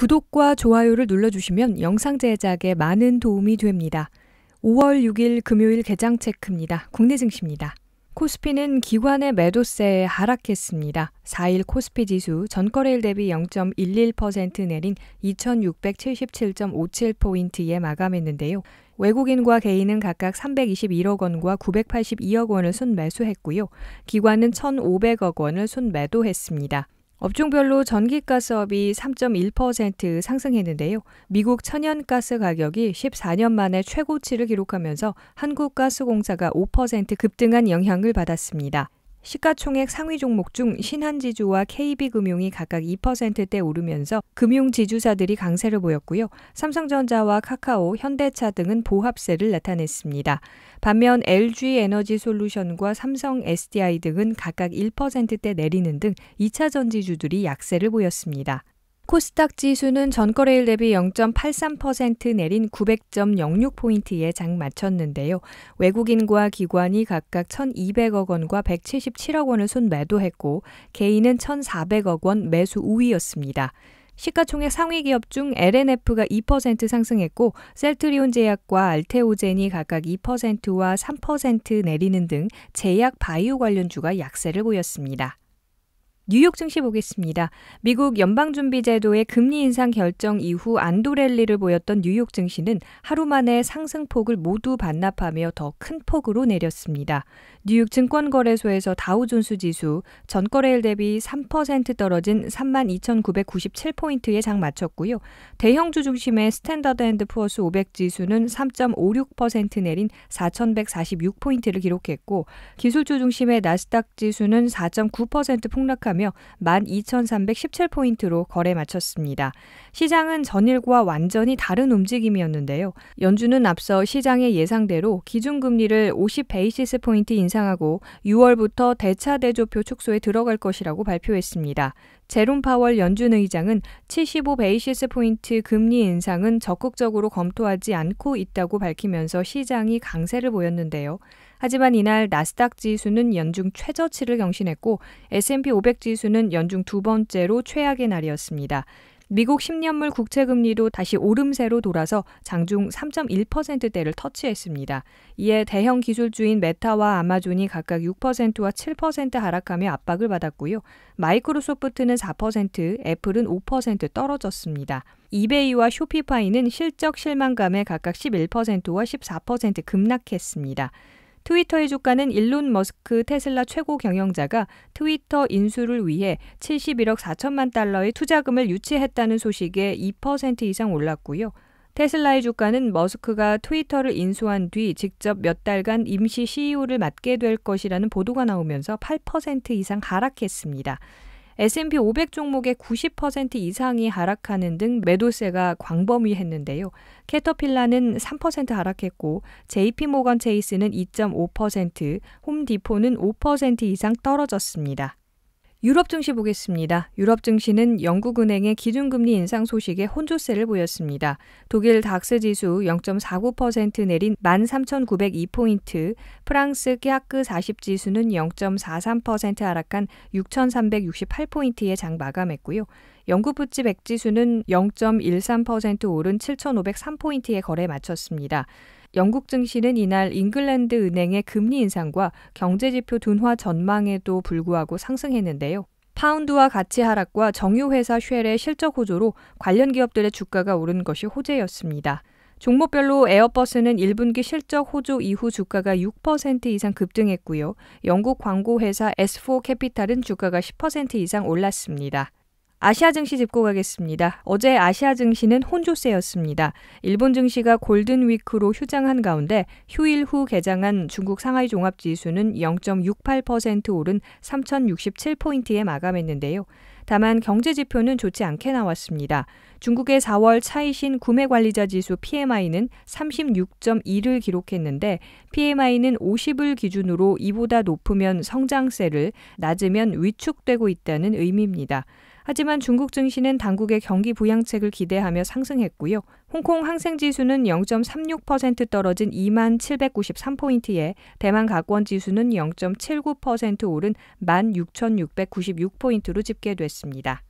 구독과 좋아요를 눌러주시면 영상 제작에 많은 도움이 됩니다. 5월 6일 금요일 개장 체크입니다. 국내 증시입니다. 코스피는 기관의 매도세에 하락했습니다. 4일 코스피 지수 전거래일 대비 0.11% 내린 2677.57포인트에 마감했는데요. 외국인과 개인은 각각 321억 원과 982억 원을 순매수했고요. 기관은 1500억 원을 순매도했습니다. 업종별로 전기가스업이 3.1% 상승했는데요. 미국 천연가스 가격이 14년 만에 최고치를 기록하면서 한국가스공사가 5% 급등한 영향을 받았습니다. 시가총액 상위 종목 중 신한지주와 KB금융이 각각 2%대 오르면서 금융지주사들이 강세를 보였고요. 삼성전자와 카카오, 현대차 등은 보합세를 나타냈습니다. 반면 LG에너지솔루션과 삼성 SDI 등은 각각 1%대 내리는 등 2차 전지주들이 약세를 보였습니다. 코스닥 지수는 전거래일 대비 0.83% 내린 900.06포인트에 장 마쳤는데요. 외국인과 기관이 각각 1,200억 원과 177억 원을 순매도했고 개인은 1,400억 원 매수 우위였습니다. 시가총액 상위 기업 중 LNF가 2% 상승했고 셀트리온 제약과 알테오젠이 각각 2%와 3% 내리는 등 제약 바이오 관련주가 약세를 보였습니다. 뉴욕 증시 보겠습니다. 미국 연방준비제도의 금리 인상 결정 이후 안도랠리를 보였던 뉴욕 증시는 하루 만에 상승폭을 모두 반납하며 더 큰 폭으로 내렸습니다. 뉴욕 증권거래소에서 다우존스 지수 전거래일 대비 3% 떨어진 32,997포인트에 장 마쳤고요. 대형주 중심의 스탠더드앤드푸어스 500 지수는 3.56% 내린 4,146포인트를 기록했고 기술주 중심의 나스닥 지수는 4.9% 폭락하며 하락하며 12,317포인트로 거래 마쳤습니다. 시장은 전일과 완전히 다른 움직임이었는데요. 연준은 앞서 시장의 예상대로 기준금리를 50베이시스 포인트 인상하고 6월부터 대차 대조표 축소에 들어갈 것이라고 발표했습니다. 제롬 파월 연준 의장은 75 베이시스 포인트 금리 인상은 적극적으로 검토하지 않고 있다고 밝히면서 시장이 강세를 보였는데요. 하지만 이날 나스닥 지수는 연중 최저치를 경신했고 S&P 500 지수는 연중 두 번째로 최악의 날이었습니다. 미국 10년물 국채 금리도 다시 오름세로 돌아서 장중 3.1%대를 터치했습니다. 이에 대형 기술주인 메타와 아마존이 각각 6%와 7% 하락하며 압박을 받았고요. 마이크로소프트는 4%, 애플은 5% 떨어졌습니다. 이베이와 쇼피파이는 실적 실망감에 각각 11%와 14% 급락했습니다. 트위터의 주가는 일론 머스크 테슬라 최고 경영자가 트위터 인수를 위해 71억 4천만 달러의 투자금을 유치했다는 소식에 2% 이상 올랐고요. 테슬라의 주가는 머스크가 트위터를 인수한 뒤 직접 몇 달간 임시 CEO를 맡게 될 것이라는 보도가 나오면서 8% 이상 하락했습니다. S&P 500 종목의 90% 이상이 하락하는 등 매도세가 광범위했는데요. 캐터필라는 3% 하락했고 JP 모건 체이스는 2.5%, 홈디포는 5% 이상 떨어졌습니다. 유럽 증시 보겠습니다. 유럽 증시는 영국은행의 기준금리 인상 소식에 혼조세를 보였습니다. 독일 닥스 지수 0.49% 내린 13,902포인트, 프랑스 끼아크 40 지수는 0.43% 하락한 6,368포인트에 장 마감했고요. 영국 부츠 100 지수는 0.13% 오른 7,503포인트에 거래 마쳤습니다. 영국 증시는 이날 잉글랜드 은행의 금리 인상과 경제지표 둔화 전망에도 불구하고 상승했는데요. 파운드와 가치 하락과 정유회사 쉘의 실적 호조로 관련 기업들의 주가가 오른 것이 호재였습니다. 종목별로 에어버스는 1분기 실적 호조 이후 주가가 6% 이상 급등했고요. 영국 광고회사 S4 캐피탈은 주가가 10% 이상 올랐습니다. 아시아 증시 짚고 가겠습니다. 어제 아시아 증시는 혼조세였습니다. 일본 증시가 골든 위크로 휴장한 가운데 휴일 후 개장한 중국 상하이 종합 지수는 0.68% 오른 3067포인트에 마감했는데요. 다만 경제 지표는 좋지 않게 나왔습니다. 중국의 4월 차이신 구매 관리자 지수 PMI는 3 6 1을 기록했는데 PMI는 50을 기준으로 이보다 높으면 성장세를 낮으면 위축되고 있다는 의미입니다. 하지만 중국 증시는 당국의 경기 부양책을 기대하며 상승했고요. 홍콩 항생지수는 0.36% 떨어진 2만 793포인트에 대만 가권지수는 0.79% 오른 1 6,696포인트로 집계됐습니다.